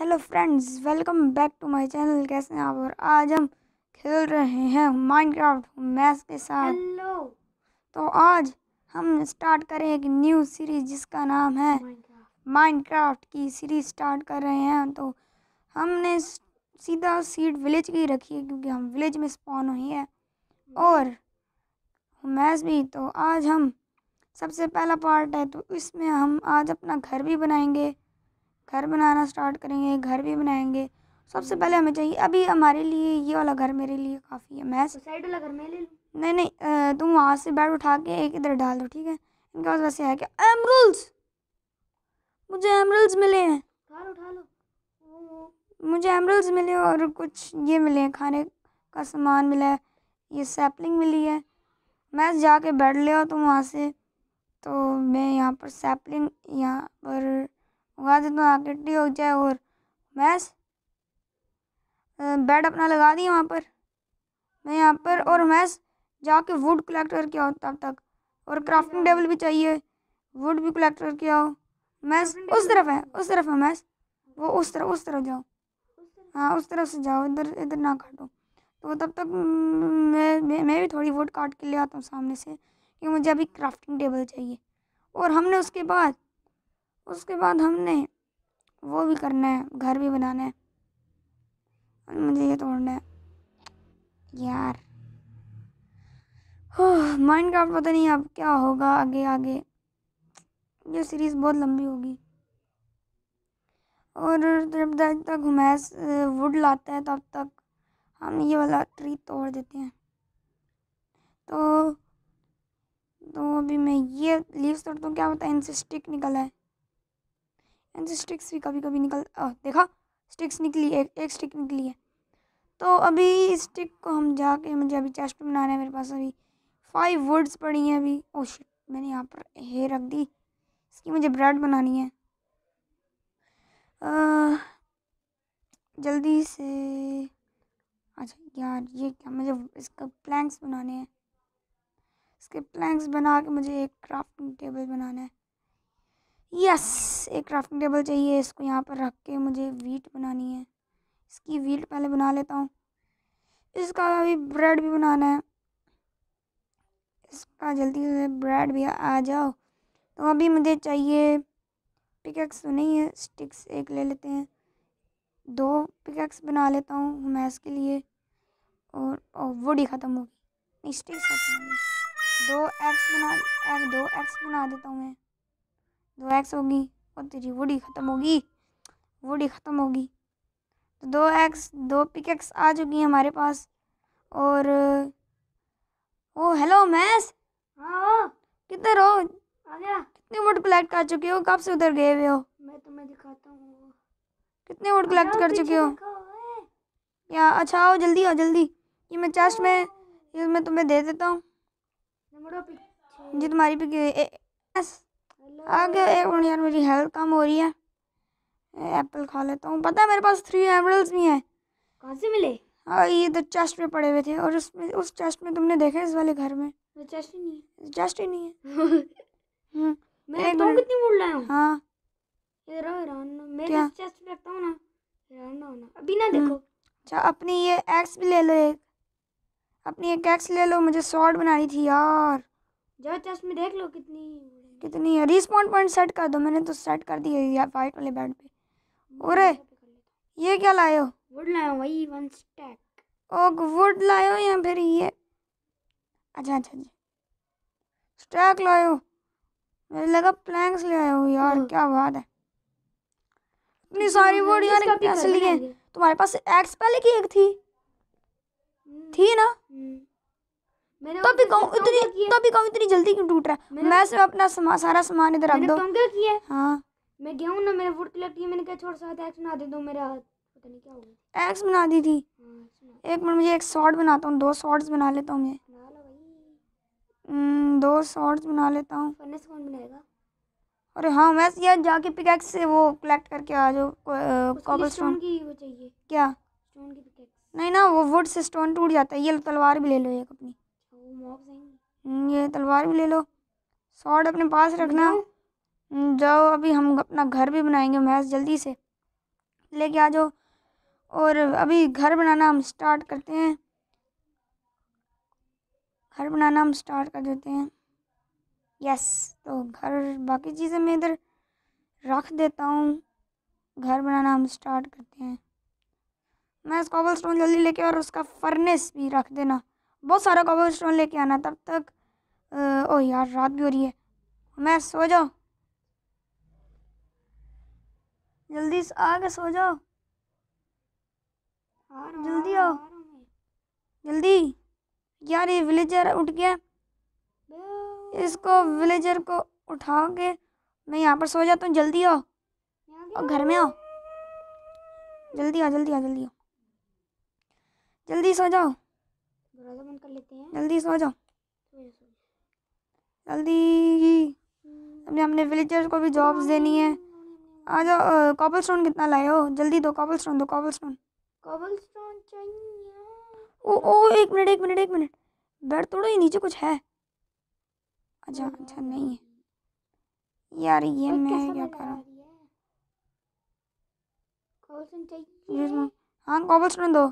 Hello friends welcome back to my channel कैसे हैं आप और आज हम खेल रहे हैं माइनक्राफ्ट मैथ के साथ हेलो तो आज हम स्टार्ट करें एक न्यू सीरीज जिसका नाम है माइनक्राफ्ट की सीरीज स्टार्ट कर रहे हैं तो हमने सीधा सीट विलेज की रखी है क्योंकि हम विलेज में स्पॉन हुई है और मैथ भी तो आज हम सबसे पहला पार्ट है तो इसमें हम आज अपना घर भी बनाएंगे घर बनाना स्टार्ट करेंगे घर भी बनाएंगे सबसे पहले हमें चाहिए अभी हमारे लिए ये वाला घर मेरे लिए काफ़ी है मैं साइड तो वाला घर मैं ले लूँ नहीं नहीं तुम वहाँ से बेड उठा के एक इधर डाल दो ठीक है इनके पास मतलब वैसे है क्या एमरल्स मुझे एमरल्स मिले हैं मुझे एमरल्स मिले और कुछ ये मिले हैं खाने का सामान मिला है ये सैपलिंग मिली है मैं जाके बैठ ले आओ तुम वहाँ से तो मैं यहाँ पर सैपलिंग यहाँ पर हूँ बना टिड्डी हो जाए और मैस बेड अपना लगा दिया वहाँ पर मैं यहाँ पर और मैस जाके वुड कलेक्ट करके आओ तब तक और क्राफ्टिंग टेबल भी चाहिए वुड भी कलेक्ट करके आओ मैस उस तरफ है उस तरफ है मैस वो उस तरफ उस तरफ जाओ हाँ उस तरफ से जाओ इधर इधर ना काटो तो तब तक मैं मैं भी थोड़ी वुड काट के ले आता हूँ सामने से कि मुझे अभी क्राफ्टिंग टेबल चाहिए और हमने उसके बाद उसके बाद हमने वो भी करना है घर भी बनाना है और मुझे ये तोड़ना है यार माइंड क्राफ्ट पता नहीं अब क्या होगा आगे आगे ये सीरीज़ बहुत लंबी होगी और जब तक हुमैस वुड लाता है तब तक हम ये वाला ट्री तोड़ देते हैं तो तो अभी मैं ये लीव्स तोड़ता हूँ क्या पता इनसे स्टिक निकला है एंड स्टिक्स भी कभी कभी निकल आ, देखा स्टिक्स निकली एक एक स्टिक निकली है तो अभी इस स्टिक को हम जाके मुझे अभी चेस्ट बनाना है मेरे पास अभी फाइव वर्ड्स पड़ी हैं अभी ओ oh शिट मैंने यहाँ पर हे रख दी इसकी मुझे ब्रेड बनानी है आ, जल्दी से अच्छा यार ये क्या मुझे इसका प्लैंक्स बनाने हैं इसके प्लैंक्स बना के मुझे एक क्राफ्टिंग टेबल बनाना है यस एक क्राफ्टिंग टेबल चाहिए इसको यहाँ पर रख के मुझे वीट बनानी है इसकी वीट पहले बना लेता हूँ इसका अभी ब्रेड भी बनाना है इसका जल्दी से ब्रेड भी आ जाओ तो अभी मुझे चाहिए पिकेक्स तो नहीं है स्टिक्स एक ले लेते हैं दो पिकेक्स बना लेता हूँ मैस के लिए और, और वुड ही ख़त्म होगी नहीं स्टिक्स खत्म दो एक्स बना एक दो एक्स बना देता हूँ मैं दो एक्स होगी और तेरी डी ख़त्म होगी डी ख़त्म होगी तो दो एक्स दो पिक एक्स आ चुकी हैं हमारे पास और ओ हेलो मैस हाँ। किधर हो कितने वोट कलेक्ट कर चुके हो कब से उधर गए हुए हो मैं तुम्हें दिखाता हूँ कितने वोट कलेक्ट कर चुके हो या अच्छा आओ जल्दी आओ जल्दी ये मैं चेस्ट में ये मैं तुम्हें दे देता हूँ जी तुम्हारी पिक आगे एक मिनट यार मेरी हेल्थ कम हो रही है एप्पल खा लेता हूँ पता है मेरे पास थ्री एमरल्स भी हैं कहाँ से मिले हाँ ये तो चेस्ट में पड़े हुए थे और उसमें उस चेस्ट में तुमने देखा इस वाले घर में चेस्ट ही नहीं है चेस्ट ही नहीं है मैं तो कितनी बोल रहा हूँ हाँ ये मैं चेस्ट रखता हूँ ना अभी ना हम्म। देखो अच्छा अपनी ये एक्स भी ले लो एक अपनी एक एक्स ले लो मुझे शॉर्ट बनानी थी यार जाओ चेस्ट में देख लो कितनी कितनी है रिस्पॉन पॉइंट सेट कर दो मैंने तो सेट कर दी है वाइट वाले बैट पे अरे ये क्या लाए हो वुड लाए हो भाई वन स्टैक ओक वुड लाए हो या फिर ये अच्छा अच्छा जी अच्छा। स्टैक लाए हो मेरे लगा प्लैंक्स ले आए हो यार हाँ। क्या बात है इतनी तो सारी वुड यार कैसे लिए तुम्हारे पास एक्स पहले की एक थी हम्म। थी ना हम्म। तभी भी कहूँ इतनी तो कहूँ इतनी जल्दी क्यों टूट रहा है मैं सिर्फ अपना समा, सारा सामान इधर रख दो क्या किया है हाँ मैं गया हूँ ना मेरे वुड लग गई मैंने कहा छोड़ साथ एक्स बना दे दो मेरा हाथ पता नहीं क्या हो एक्स बना दी थी हाँ, एक मिनट मुझे एक शॉर्ट बनाता हूँ दो शॉर्ट्स बना लेता हूँ मैं हम्म, दो शॉर्ट्स बना लेता हूँ फर्नेस कौन बनाएगा अरे हाँ मैं यार जाके पिकैक्स से वो कलेक्ट करके आ जाओ कॉबल स्टोन की वो चाहिए क्या स्टोन की पिकैक्स नहीं ना वो वुड से स्टोन टूट जाता है ये तलवार भी ले लो एक अपनी ये तलवार भी ले लो सॉर्ड अपने पास रखना हम्म, जाओ अभी हम अपना घर भी बनाएंगे महज जल्दी से लेके आ जाओ और अभी घर बनाना हम स्टार्ट करते हैं घर बनाना हम स्टार्ट कर देते हैं यस तो घर बाकी चीज़ें मैं इधर रख देता हूँ घर बनाना हम स्टार्ट करते हैं मैं स्कॉबल स्टोन जल्दी लेके और उसका फर्नेस भी रख देना बहुत सारा कॉपर स्टोन लेके आना तब तक ओ यार रात भी हो रही है मैं सो जाओ जल्दी आके सो जाओ हाँ, जल्दी हाँ, आओ हाँ, जल्दी यार ये विलेजर उठ गया इसको विलेजर को उठा के मैं यहाँ पर सो जाता हूँ जल्दी आओ और घर में आओ जल्दी आओ जल्दी आओ जल्दी आओ जल्दी सो जाओ दरवाज़ा बंद कर लेते हैं जल्दी सो जाओ जल्दी अभी हमने विलेजर्स को भी जॉब्स देनी है आ जाओ कॉबल स्टोन कितना लाए हो जल्दी दो कॉबल स्टोन दो कॉबल स्टोन कॉबल स्टोन चाहिए ओ ओ एक मिनट एक मिनट एक मिनट बेड तोड़ो ये नीचे कुछ है अच्छा अच्छा नहीं है यार ये मैं क्या कर रहा हूँ हाँ कॉबल स्टोन दो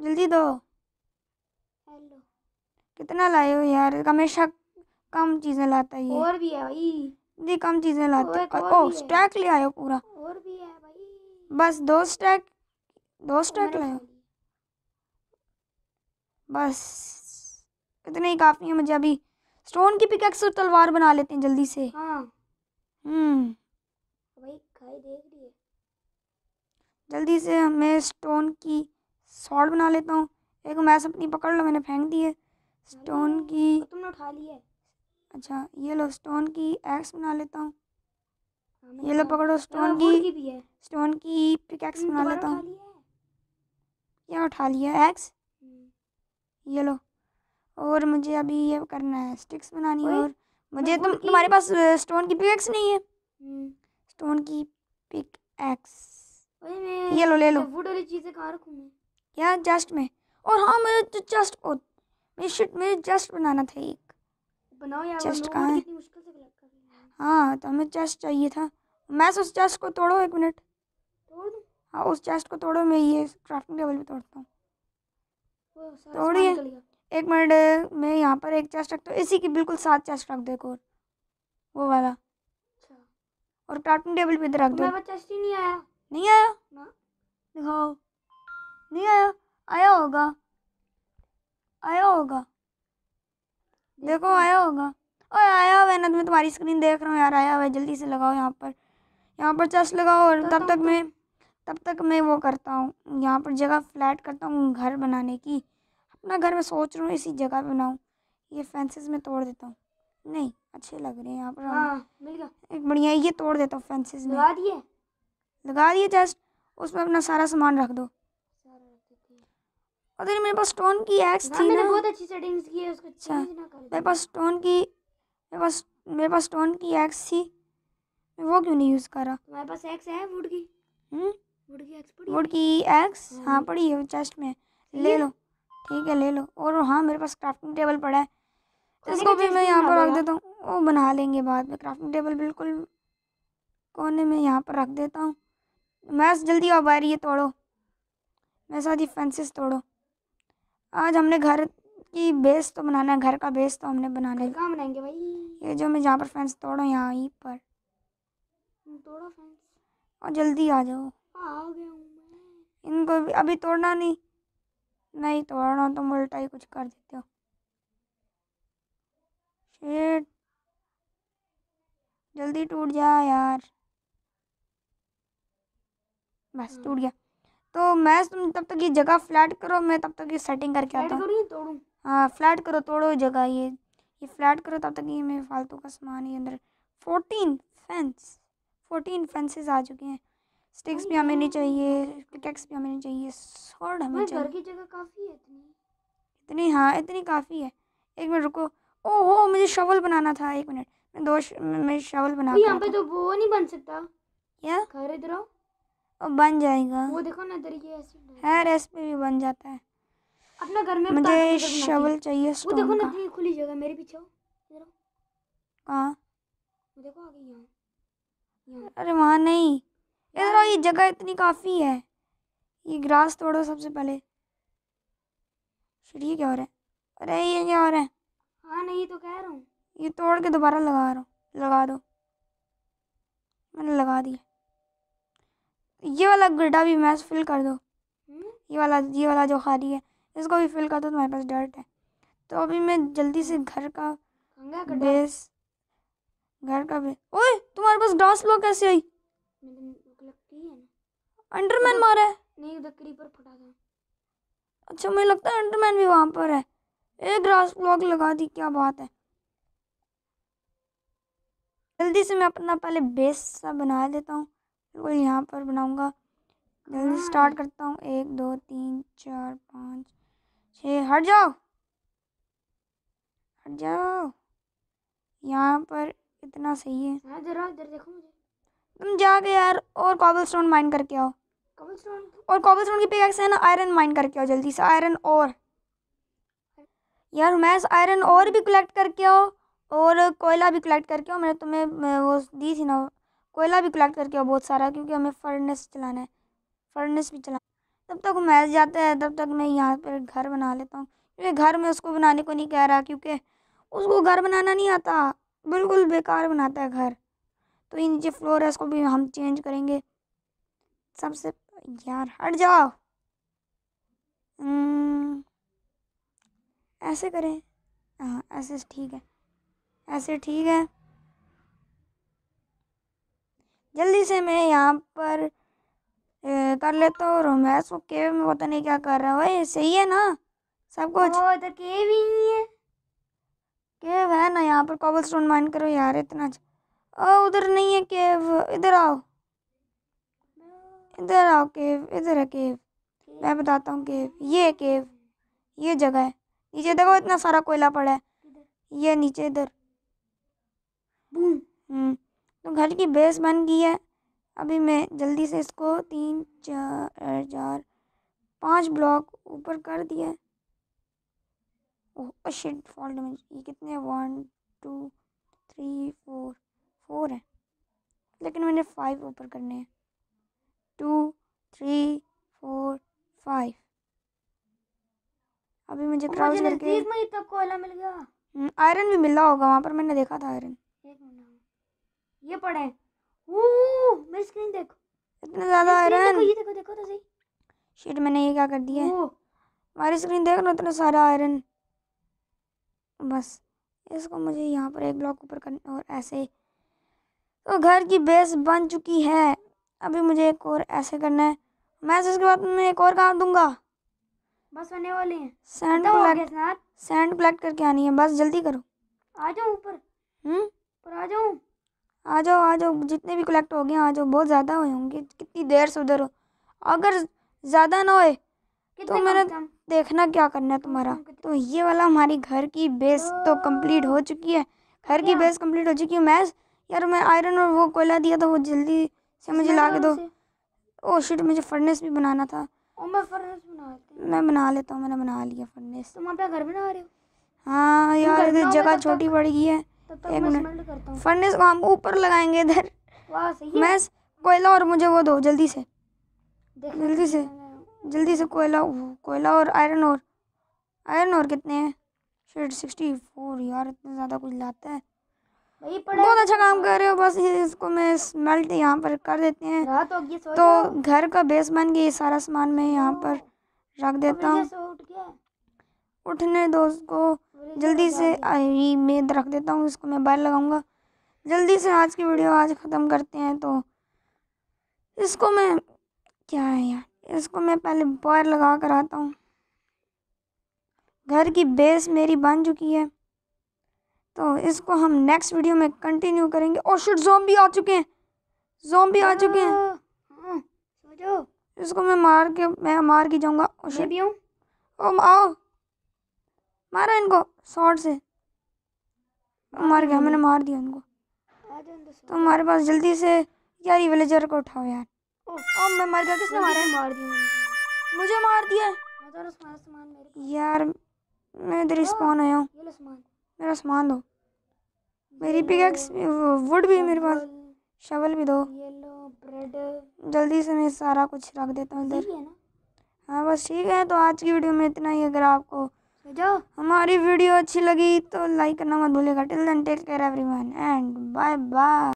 जल्दी दो हेलो कितना लाए हो यार हमेशा कम चीज़ें लाता है ये और भी है भाई जी कम चीज़ें लाते और, ओ स्टैक ले आयो पूरा और भी है भाई बस दो स्टैक दो स्टैक लाए बस इतने ही काफ़ी है मुझे अभी स्टोन की पिकैक्स और तलवार बना लेते हैं जल्दी से हाँ हम्म भाई खाई देख रही है जल्दी से हमें स्टोन की सॉल्ट बना लेता हूँ एक मैस अपनी पकड़ लो मैंने फेंक दी है स्टोन की तो तुमने उठा ली है अच्छा ये लो स्टोन की एक्स बना लेता हूँ हाँ, ये लो पकड़ो हाँ, स्टोन की, की स्टोन की पिक एक्स बना लेता हूँ क्या उठा लिया एक्स हम्म। ये लो और मुझे अभी ये करना है स्टिक्स बनानी है और मुझे तुम तुम्हारे पास स्टोन की पिक एक्स नहीं है हम्म। स्टोन की पिक एक्स ये लो ले लो वुड वाली चीज़ें कहाँ रखूँ मैं या जस्ट में और हाँ मेरे तो जस्ट और मेरे शिट मेरे जस्ट बनाना था एक बनाओ यार जस्ट कहाँ है हाँ तो हमें जस्ट चाहिए था मैं उस जस्ट को तोड़ो एक मिनट हाँ उस जस्ट को तोड़ो मैं ये क्राफ्टिंग टेबल भी तोड़ता हूँ तोड़िए एक मिनट मैं यहाँ पर एक चेस्ट रखता हूँ इसी की बिल्कुल सात चेस्ट रख दो एक और वो वाला अच्छा। और क्राफ्टिंग टेबल पे इधर रख तो दो चेस्ट ही नहीं आया नहीं आया दिखाओ नहीं आया आया होगा आया होगा देखो आया होगा और आया हुआ है ना मैं तुम्हारी स्क्रीन देख रहा हूँ यार आया हुआ है जल्दी से लगाओ यहाँ पर यहाँ पर चश लगाओ और तो तब तक तो मैं तब तक मैं वो करता हूँ यहाँ पर जगह फ्लैट करता हूँ घर बनाने की अपना घर मैं सोच रहा हूँ इसी जगह बनाऊँ ये फेंसेस में तोड़ देता हूँ नहीं अच्छे लग रहे हैं यहाँ पर हाँ, एक बढ़िया ये तोड़ देता हूँ फेंसेस में लगा दिए लगा दिए जस्ट उसमें अपना सारा सामान रख दो अगर मेरे पास स्टोन की एक्स हाँ, थी ना बहुत अच्छी सेटिंग्स की है उसको अच्छा मेरे पास स्टोन की मेरे पास मेरे पास स्टोन की एक्स थी मैं वो क्यों नहीं यूज़ कर रहा मेरे पास एक्स है वुड की वुड हम्म? की एक्स पड़ी वुड की एक्स हां पड़ी है चेस्ट हाँ। हाँ, में ले लो ठीक है ले लो और हां मेरे पास क्राफ्टिंग टेबल पड़ा है इसको भी मैं यहां पर रख देता हूं वो बना लेंगे बाद में क्राफ्टिंग टेबल बिल्कुल कोने में यहां पर रख देता हूं मैं जल्दी आओ बाहर ये तोड़ो मैं साथ ये फेंसेस तोड़ो आज हमने घर की बेस तो बनाना है घर का बेस तो हमने बना लिया कहाँ बनाएंगे भाई ये जो मैं जहाँ पर फ्रेंड्स तोड़ो यहाँ ही पर तोड़ो फ्रेंड्स और जल्दी आ जाओ हाँ, आ इनको भी अभी तोड़ना नहीं नहीं तोड़ना तो उल्टा ही कुछ कर देते हो शेट जल्दी टूट जा यार बस हाँ। टूट गया तो मैं तुम तब तक ये जगह फ्लैट करो मैं तब तक ये सेटिंग करके आता हूँ हाँ फ्लैट करो तोड़ो जगह ये ये फ्लैट करो तब तक ये मेरे फालतू का सामान ही अंदर फोर्टीन फेंस फोर्टीन फेंसेस आ चुके हैं स्टिक्स भी हमें नहीं चाहिए पिकेक्स भी हमें नहीं चाहिए सॉर्ड हमें चाहिए घर की जगह काफ़ी है इतनी इतनी हाँ इतनी काफ़ी है एक मिनट रुको ओहो मुझे शवल बनाना था एक मिनट मैं दो मैं शवल बना यहाँ पे तो वो नहीं बन सकता क्या घर इधर आओ और बन जाएगा वो देखो ना तरीके ऐसे है रेसिपी भी बन जाता है अपना घर में मुझे शवल चाहिए वो देखो ना इतनी खुली जगह मेरे पीछे हो इधर कहाँ देखो आगे यहाँ अरे वहाँ नहीं इधर ये जगह इतनी काफ़ी है ये ग्रास तोड़ो सबसे पहले फिर ये क्या हो रहा है अरे ये क्या हो रहा है हाँ नहीं तो कह रहा हूँ ये तोड़ के दोबारा लगा रहा हूँ लगा दो मैंने लगा दिया ये वाला गड्ढा भी मैं फिल कर दो हम्म? ये वाला ये वाला जो खाली है इसको भी फिल कर दो तुम्हारे पास डर्ट है तो अभी मैं जल्दी से हम्म। घर का बेस घर का बेस ओए तुम्हारे पास ग्रास ब्लॉक कैसे आई अंडरमैन मार है नहीं उधर क्रीपर फटा था अच्छा मुझे लगता है अंडरमैन भी वहां पर है एक ग्रास ब्लॉक लगा दी क्या बात है जल्दी से मैं अपना पहले बेस सा बना देता हूँ बिल्कुल यहाँ पर बनाऊँगा जल्दी स्टार्ट हाँ। करता हूँ एक दो तीन चार पाँच छः हट जाओ हट जाओ यहाँ पर इतना सही है हाँ, जरा इधर देखो मुझे तुम जाके यार और कॉबल स्टोन माइन करके आओ कॉबल स्टोन और कॉबल स्टोन की पिकैक्स है ना आयरन माइन करके आओ जल्दी से आयरन और यार मैं आयरन और भी कलेक्ट करके आओ और कोयला भी कलेक्ट करके आओ मैंने तुम्हें वो दी थी ना कोयला भी कलेक्ट करके बहुत सारा क्योंकि हमें फर्नेस चलाना है फर्नेस भी चलाना तब तक मैच जाता है तब तक मैं यहाँ पर घर बना लेता हूँ क्योंकि घर में उसको बनाने को नहीं कह रहा क्योंकि उसको घर बनाना नहीं आता बिल्कुल बेकार बनाता है घर तो ये नीचे फ्लोर है उसको भी हम चेंज करेंगे सबसे यार हट जाओ हम्म, ऐसे करें हाँ ऐसे ठीक है ऐसे ठीक है जल्दी से मैं यहाँ पर ए, कर लेता हूँ रोमैस वो केव में पता नहीं क्या कर रहा है सही है ना सब कुछ उधर केव ही नहीं है केव है ना यहाँ पर कॉबल स्टोन माइन करो यार इतना अच्छा ओ उधर नहीं है केव इधर आओ इधर आओ केव इधर है केव मैं बताता हूँ केव ये है केव ये जगह है नीचे देखो इतना सारा कोयला पड़ा है ये नीचे इधर हम्म तो घर की बेस बन गई है अभी मैं जल्दी से इसको तीन चार चार पाँच ब्लॉक ऊपर कर दिया ओह शिट फॉल्ट डैमेज ये कितने one two three four four है लेकिन मैंने फाइव ऊपर करने हैं टू थ्री फोर फाइव अभी मुझे क्रॉस करके इतना तो कोयला मिल गया आयरन हम्म, भी मिला होगा वहाँ पर मैंने देखा था आयरन एक मिनट ये पड़ा है मेरी स्क्रीन देखो इतना ज़्यादा आयरन ये देखो देखो तो सही शिट मैंने ये क्या कर दिया हमारी स्क्रीन देख लो इतना सारा आयरन बस इसको मुझे यहाँ पर एक ब्लॉक ऊपर करना और ऐसे तो घर की बेस बन चुकी है अभी मुझे एक और ऐसे करना है मैं तो इसके बाद में एक और काम दूंगा बस होने वाले हैं सैंड कलेक्ट सैंड कलेक्ट करके आनी है बस जल्दी करो आ जाओ ऊपर हम्म आ जाऊँ आ जाओ आ जाओ जितने भी कलेक्ट हो गए आ जाओ बहुत ज़्यादा हुए होंगे कितनी देर से उधर हो अगर ज़्यादा ना होए तो मैंने देखना क्या करना है तुम्हारा तो ये वाला हमारी घर की बेस तो कंप्लीट हो चुकी है घर की बेस कंप्लीट हो चुकी है मैं यार मैं आयरन और वो कोयला दिया था वो जल्दी से मुझे ला के दो ओ शिट oh मुझे फर्नेस भी बनाना था ओ मैं फर्नेस बनाती मैं बना लेता हूँ मैंने बना लिया फर्नेस तुम अपना घर बना रहे हो हाँ यार जगह छोटी पड़ गई है तो एक मिनट फर्नेस हम ऊपर लगाएंगे इधर मैं कोयला और मुझे वो दो जल्दी से जल्दी से जल्दी से कोयला कोयला और आयरन और आयरन और कितने हैं शेड सिक्सटी फोर यार इतना ज़्यादा कुछ लाता है बहुत अच्छा काम कर रहे हो बस इसको मैं स्मेल्ट यहाँ पर कर देते हैं तो घर का बेस बन गया सारा सामान मैं यहाँ पर रख तो देता हूँ उठने दोस्त को जल्दी से आई मैं रख देता हूँ इसको मैं बाहर लगाऊंगा जल्दी से आज की वीडियो आज ख़त्म करते हैं तो इसको मैं क्या है यार इसको मैं पहले बाहर लगा कर आता हूँ घर की बेस मेरी बन चुकी है तो इसको हम नेक्स्ट वीडियो में कंटिन्यू करेंगे और शिट जोम्बी आ चुके हैं जोम्बी आ चुके हैं हाँ, हाँ, इसको मैं मार के मैं मार के जाऊँगा और आओ मारा इनको शॉर्ट से मार गया मैंने मार दिया इनको तो हमारे पास जल्दी से यार ये विलेजर को उठाओ यार ओ, मैं मर गया किसने मारा मार दिया मुझे मार दिया यार मैं इधर स्पॉन आया हूँ मेरा सामान दो मेरी पिकैक्स वुड भी मेरे पास शवल भी दो जल्दी से मैं सारा कुछ रख देता हूँ इधर हाँ बस ठीक है तो आज की वीडियो में इतना ही अगर आपको जो हमारी वीडियो अच्छी लगी तो लाइक करना मत भूलिएगा till then take care everyone and bye bye